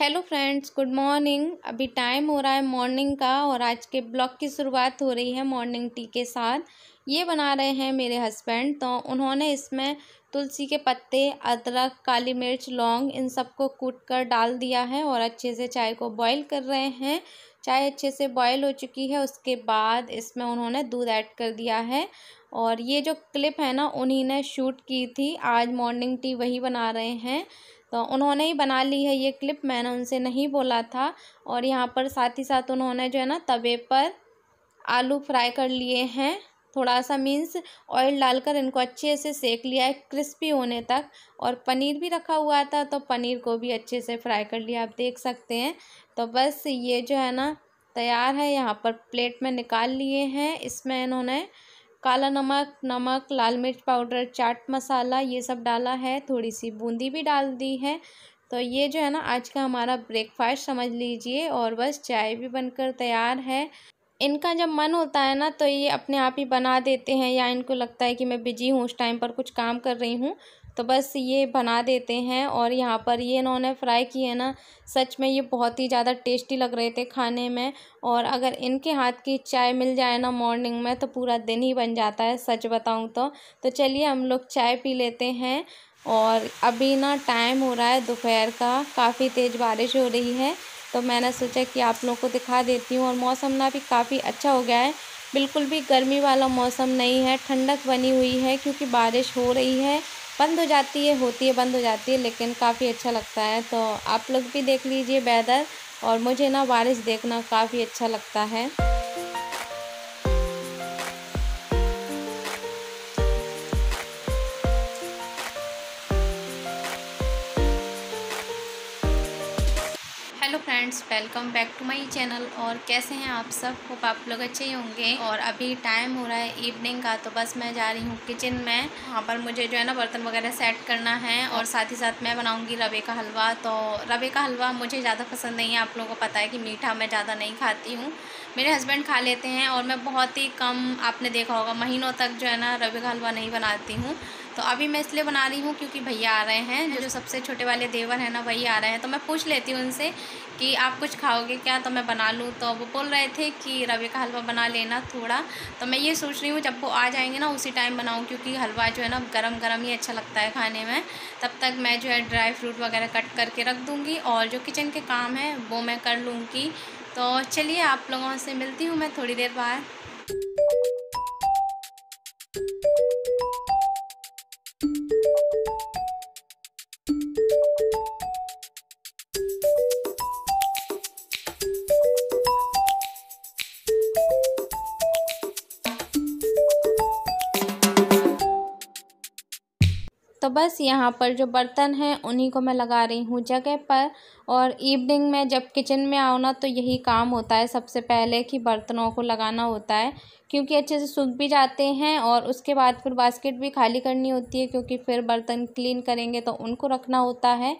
hello friends good morning अभी time हो रहा है मॉर्निंग का और आज के ब्लॉग की शुरुआत हो रही है मॉर्निंग टी के साथ ये बना रहे हैं मेरे हस्बैंड तो उन्होंने इसमें तुलसी के पत्ते अदरक काली मिर्च लौंग इन सबको कूट कर डाल दिया है और अच्छे से चाय को बॉईल कर रहे हैं चाय अच्छे से बॉईल हो चुकी है उसके बाद इसमें उन्होंने दूध ऐड कर दिया है और ये जो क्लिप है ना उन्हीं ने शूट की थी आज मॉर्निंग टी वही बना रहे हैं तो उन्होंने ही बना ली है ये क्लिप मैंने उनसे नहीं बोला था और यहाँ पर साथ ही साथ उन्होंने जो है ना तवे पर आलू फ्राई कर लिए हैं थोड़ा सा मीन्स ऑयल डालकर इनको अच्छे से सेक लिया है क्रिस्पी होने तक और पनीर भी रखा हुआ था तो पनीर को भी अच्छे से फ्राई कर लिया आप देख सकते हैं तो बस ये जो है ना तैयार है यहाँ पर प्लेट में निकाल लिए हैं इसमें इन्होंने काला नमक नमक लाल मिर्च पाउडर चाट मसाला ये सब डाला है थोड़ी सी बूंदी भी डाल दी है तो ये जो है ना आज का हमारा ब्रेकफास्ट समझ लीजिए और बस चाय भी बनकर तैयार है इनका जब मन होता है ना तो ये अपने आप ही बना देते हैं या इनको लगता है कि मैं बिजी हूँ उस टाइम पर कुछ काम कर रही हूँ तो बस ये बना देते हैं और यहाँ पर ये इन्होंने फ्राई किए ना सच में ये बहुत ही ज़्यादा टेस्टी लग रहे थे खाने में और अगर इनके हाथ की चाय मिल जाए ना मॉर्निंग में तो पूरा दिन ही बन जाता है सच बताऊँ तो, तो चलिए हम लोग चाय पी लेते हैं और अभी ना टाइम हो रहा है दोपहर का काफ़ी तेज़ बारिश हो रही है तो मैंने सोचा कि आप लोग को दिखा देती हूँ और मौसम ना भी काफ़ी अच्छा हो गया है बिल्कुल भी गर्मी वाला मौसम नहीं है ठंडक बनी हुई है क्योंकि बारिश हो रही है बंद हो जाती है होती है बंद हो जाती है लेकिन काफ़ी अच्छा लगता है तो आप लोग भी देख लीजिए वेदर और मुझे ना बारिश देखना काफ़ी अच्छा लगता है friends welcome back to my channel और कैसे हैं आप सब होप आप लोग अच्छे ही होंगे और अभी टाइम हो रहा है इवनिंग का तो बस मैं जा रही हूँ किचन में वहाँ पर मुझे जो है ना बर्तन वगैरह सेट करना है और साथ ही साथ मैं बनाऊँगी रवे का हलवा तो रवे का हलवा मुझे ज़्यादा पसंद नहीं है आप लोगों को पता है कि मीठा मैं ज़्यादा नहीं खाती हूँ मेरे हस्बैंड खा लेते हैं और मैं बहुत ही कम आपने देखा होगा महीनों तक जो है ना रवे का हलवा नहीं बनाती हूँ तो अभी मैं इसलिए बना रही हूँ क्योंकि भैया आ रहे हैं जो सबसे छोटे वाले देवर हैं ना वही आ रहे हैं तो मैं पूछ लेती हूँ उनसे कि आप कुछ खाओगे क्या तो मैं बना लूँ तो वो बोल रहे थे कि रवि का हलवा बना लेना थोड़ा तो मैं ये सोच रही हूँ जब वो आ जाएंगे ना उसी टाइम बनाऊँ क्योंकि हलवा जो है ना गर्म गर्म ही अच्छा लगता है खाने में तब तक मैं जो है ड्राई फ्रूट वगैरह कट करके रख दूँगी और जो किचन के काम हैं वो मैं कर लूँगी तो चलिए आप लोगों से मिलती हूँ मैं थोड़ी देर बाद तो बस यहाँ पर जो बर्तन हैं उन्हीं को मैं लगा रही हूँ जगह पर और इवनिंग में जब किचन में आओ ना तो यही काम होता है सबसे पहले कि बर्तनों को लगाना होता है क्योंकि अच्छे से सूख भी जाते हैं और उसके बाद फिर बास्केट भी खाली करनी होती है क्योंकि फिर बर्तन क्लीन करेंगे तो उनको रखना होता है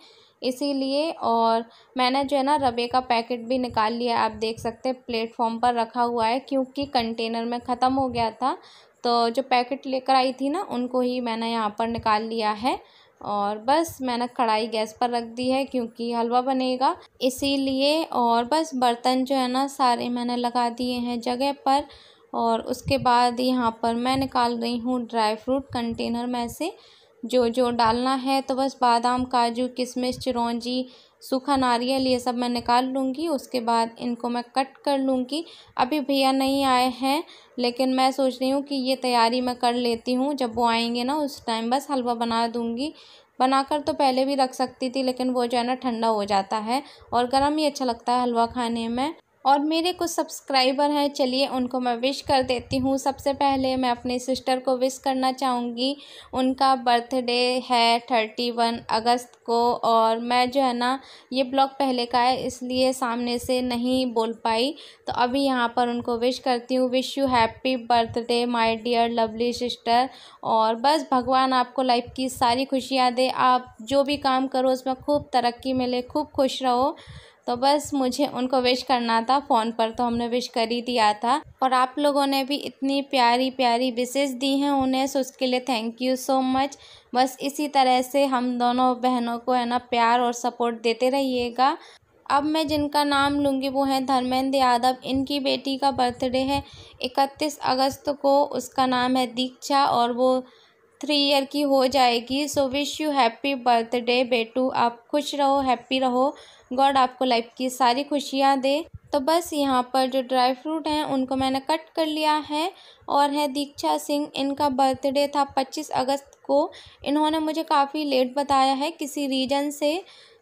इसीलिए और मैंने जो है ना रबे का पैकेट भी निकाल लिया आप देख सकते हैं प्लेटफॉर्म पर रखा हुआ है क्योंकि कंटेनर में ख़त्म हो गया था तो जो पैकेट लेकर आई थी ना उनको ही मैंने यहाँ पर निकाल लिया है और बस मैंने कढ़ाई गैस पर रख दी है क्योंकि हलवा बनेगा इसीलिए और बस बर्तन जो है ना सारे मैंने लगा दिए हैं जगह पर और उसके बाद यहाँ पर मैं निकाल रही हूँ ड्राई फ्रूट कंटेनर में से जो जो डालना है तो बस बादाम काजू किशमिश चिरौंजी सूखा नारियल ये सब मैं निकाल लूँगी उसके बाद इनको मैं कट कर लूँगी अभी भैया नहीं आए हैं लेकिन मैं सोच रही हूँ कि ये तैयारी मैं कर लेती हूँ जब वो आएंगे ना उस टाइम बस हलवा बना दूँगी बनाकर तो पहले भी रख सकती थी लेकिन वो जो है ना ठंडा हो जाता है और गर्म ही अच्छा लगता है हलवा खाने में और मेरे कुछ सब्सक्राइबर हैं चलिए उनको मैं विश कर देती हूँ सबसे पहले मैं अपने सिस्टर को विश करना चाहूँगी उनका बर्थडे है थर्टी वन अगस्त को और मैं जो है ना ये ब्लॉग पहले का है इसलिए सामने से नहीं बोल पाई तो अभी यहाँ पर उनको विश करती हूँ wish you happy birthday my dear lovely sister और बस भगवान आपको लाइफ की सारी खुशियाँ दे आप जो भी काम करो उसमें खूब तरक्की मिले खूब खुश रहो तो बस मुझे उनको विश करना था फ़ोन पर तो हमने विश कर ही दिया था और आप लोगों ने भी इतनी प्यारी प्यारी विशेष दी हैं उन्हें सो उसके लिए थैंक यू सो मच बस इसी तरह से हम दोनों बहनों को है ना प्यार और सपोर्ट देते रहिएगा अब मैं जिनका नाम लूँगी वो हैं धर्मेंद्र यादव इनकी बेटी का बर्थडे है इकतीस अगस्त को उसका नाम है दीक्षा और वो थ्री ईयर की हो जाएगी so wish you happy birthday बेटू आप खुश रहो हैप्पी रहो गॉड आपको लाइफ की सारी खुशियाँ दे तो बस यहाँ पर जो ड्राई फ्रूट हैं उनको मैंने कट कर लिया है और है दीक्षा सिंह इनका बर्थडे था 25 अगस्त को इन्होंने मुझे काफ़ी लेट बताया है किसी रीजन से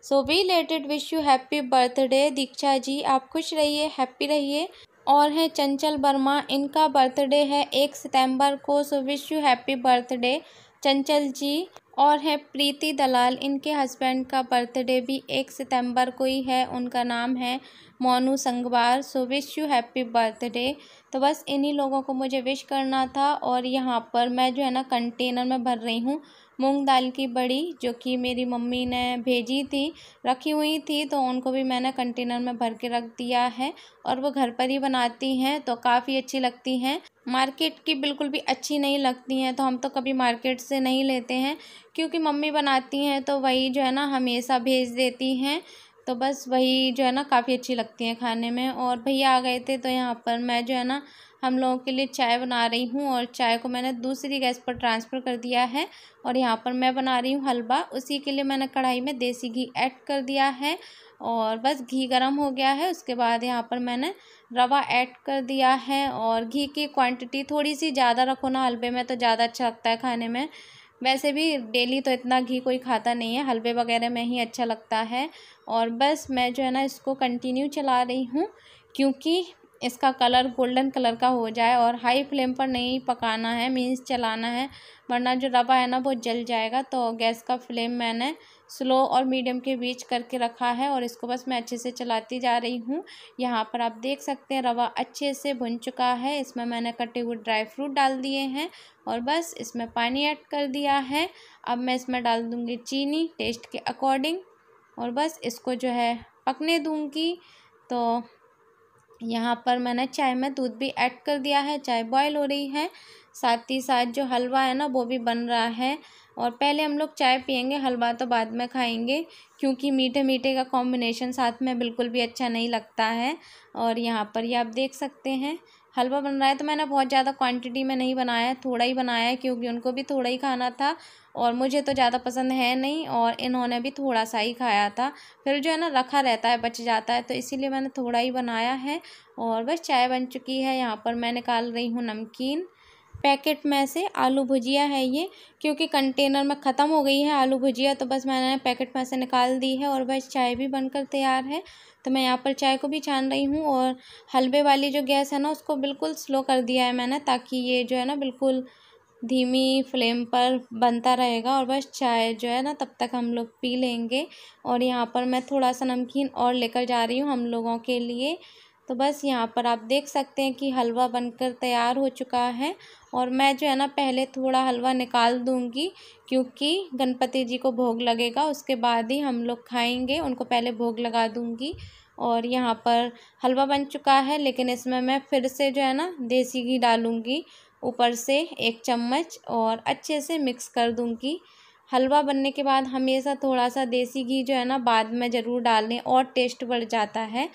so we belated wish you happy birthday Diksha ji आप खुश रहिए हैप्पी रहिए और है चंचल वर्मा इनका बर्थडे है एक सितंबर को so wish you happy birthday Chanchal ji और हैं प्रीति दलाल इनके हस्बैंड का बर्थडे भी एक सितंबर को ही है उनका नाम है Monu Sangwar so wish you happy birthday तो बस इन्हीं लोगों को मुझे विश करना था और यहाँ पर मैं जो है ना कंटेनर में भर रही हूँ मूंग दाल की बड़ी जो कि मेरी मम्मी ने भेजी थी रखी हुई थी तो उनको भी मैंने कंटेनर में भर के रख दिया है और वो घर पर ही बनाती हैं तो काफ़ी अच्छी लगती हैं मार्केट की बिल्कुल भी अच्छी नहीं लगती हैं तो हम तो कभी मार्केट से नहीं लेते हैं क्योंकि मम्मी बनाती हैं तो वही जो है ना हमेशा भेज देती हैं तो बस वही जो है ना काफ़ी अच्छी लगती हैं खाने में और भैया आ गए थे तो यहाँ पर मैं जो है ना हम लोगों के लिए चाय बना रही हूँ और चाय को मैंने दूसरी गैस पर ट्रांसफ़र कर दिया है और यहाँ पर मैं बना रही हूँ हलवा उसी के लिए मैंने कढ़ाई में देसी घी ऐड कर दिया है और बस घी गरम हो गया है उसके बाद यहाँ पर मैंने रवा ऐड कर दिया है और घी की क्वांटिटी थोड़ी सी ज़्यादा रखो ना हलवे में तो ज़्यादा अच्छा लगता है खाने में वैसे भी डेली तो इतना घी कोई खाता नहीं है हलवे वगैरह में ही अच्छा लगता है और बस मैं जो है ना इसको कंटिन्यू चला रही हूँ क्योंकि इसका कलर गोल्डन कलर का हो जाए और हाई फ्लेम पर नहीं पकाना है मीन्स चलाना है वरना जो रवा है ना वो जल जाएगा तो गैस का फ्लेम मैंने स्लो और मीडियम के बीच करके रखा है और इसको बस मैं अच्छे से चलाती जा रही हूँ यहाँ पर आप देख सकते हैं रवा अच्छे से भुन चुका है इसमें मैंने कटे हुए ड्राई फ्रूट डाल दिए हैं और बस इसमें पानी ऐड कर दिया है अब मैं इसमें डाल दूँगी चीनी टेस्ट के अकॉर्डिंग और बस इसको जो है पकने दूँगी तो यहाँ पर मैंने चाय में दूध भी ऐड कर दिया है चाय बॉयल हो रही है साथ ही साथ जो हलवा है ना वो भी बन रहा है और पहले हम लोग चाय पियेंगे हलवा तो बाद में खाएंगे क्योंकि मीठे मीठे का कॉम्बिनेशन साथ में बिल्कुल भी अच्छा नहीं लगता है और यहाँ पर ये आप देख सकते हैं हलवा बन रहा है तो मैंने बहुत ज़्यादा क्वांटिटी में नहीं बनाया है थोड़ा ही बनाया है क्योंकि उनको भी थोड़ा ही खाना था और मुझे तो ज़्यादा पसंद है नहीं और इन्होंने भी थोड़ा सा ही खाया था फिर जो है ना रखा रहता है बच जाता है तो इसीलिए मैंने थोड़ा ही बनाया है और बस चाय बन चुकी है यहाँ पर मैं निकाल रही हूँ नमकीन पैकेट में से आलू भुजिया है ये क्योंकि कंटेनर में ख़त्म हो गई है आलू भुजिया तो बस मैंने पैकेट में से निकाल दी है और बस चाय भी बनकर तैयार है तो मैं यहाँ पर चाय को भी छान रही हूँ और हलवे वाली जो गैस है ना उसको बिल्कुल स्लो कर दिया है मैंने ताकि ये जो है ना बिल्कुल धीमी फ्लेम पर बनता रहेगा और बस चाय जो है ना तब तक हम लोग पी लेंगे और यहाँ पर मैं थोड़ा सा नमकीन और लेकर जा रही हूँ हम लोगों के लिए तो बस यहाँ पर आप देख सकते हैं कि हलवा बनकर तैयार हो चुका है और मैं जो है ना पहले थोड़ा हलवा निकाल दूँगी क्योंकि गणपति जी को भोग लगेगा उसके बाद ही हम लोग खाएंगे उनको पहले भोग लगा दूँगी और यहाँ पर हलवा बन चुका है लेकिन इसमें मैं फिर से जो है ना देसी घी डालूँगी ऊपर से एक चम्मच और अच्छे से मिक्स कर दूँगी हलवा बनने के बाद हमेशा थोड़ा सा देसी घी जो है ना बाद में ज़रूर डालें और टेस्ट बढ़ जाता है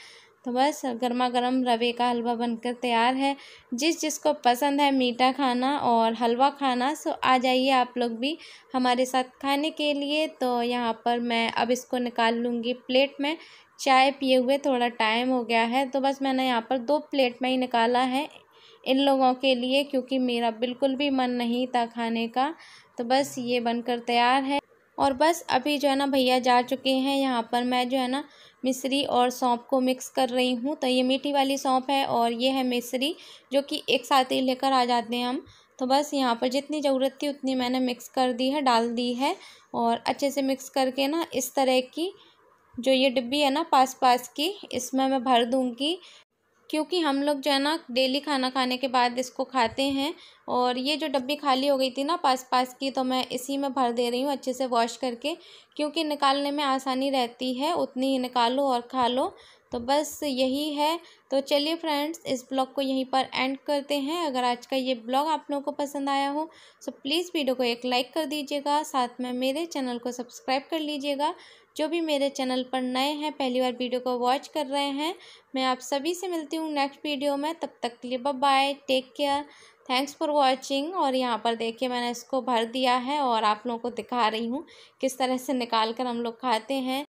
तो बस गर्मा गर्म रवे का हलवा बनकर तैयार है जिस जिसको पसंद है मीठा खाना और हलवा खाना सो आ जाइए आप लोग भी हमारे साथ खाने के लिए तो यहाँ पर मैं अब इसको निकाल लूँगी प्लेट में चाय पिए हुए थोड़ा टाइम हो गया है तो बस मैंने यहाँ पर दो प्लेट में ही निकाला है इन लोगों के लिए क्योंकि मेरा बिल्कुल भी मन नहीं था खाने का तो बस ये बनकर तैयार है और बस अभी जो है ना भैया जा चुके हैं यहाँ पर मैं जो है ना मिसरी और सौंप को मिक्स कर रही हूँ तो ये मीठी वाली सौंप है और ये है मिश्री जो कि एक साथ ही लेकर आ जाते हैं हम तो बस यहाँ पर जितनी ज़रूरत थी उतनी मैंने मिक्स कर दी है डाल दी है और अच्छे से मिक्स करके ना इस तरह की जो ये डिब्बी है ना पास पास की इसमें मैं भर दूँगी क्योंकि हम लोग जो है ना डेली खाना खाने के बाद इसको खाते हैं और ये जो डब्बी खाली हो गई थी ना पास पास की तो मैं इसी में भर दे रही हूँ अच्छे से वॉश करके क्योंकि निकालने में आसानी रहती है उतनी ही निकालो और खा लो तो बस यही है तो चलिए फ्रेंड्स इस ब्लॉग को यहीं पर एंड करते हैं अगर आज का ये ब्लॉग आप लोगों को पसंद आया हो तो प्लीज़ वीडियो को एक लाइक कर दीजिएगा साथ में मेरे चैनल को सब्सक्राइब कर लीजिएगा जो भी मेरे चैनल पर नए हैं पहली बार वीडियो को वॉच कर रहे हैं मैं आप सभी से मिलती हूँ नेक्स्ट वीडियो में तब तक के लिए bye take care thanks for watching और यहाँ पर देखिए मैंने इसको भर दिया है और आप लोगों को दिखा रही हूँ किस तरह से निकाल कर हम लोग खाते हैं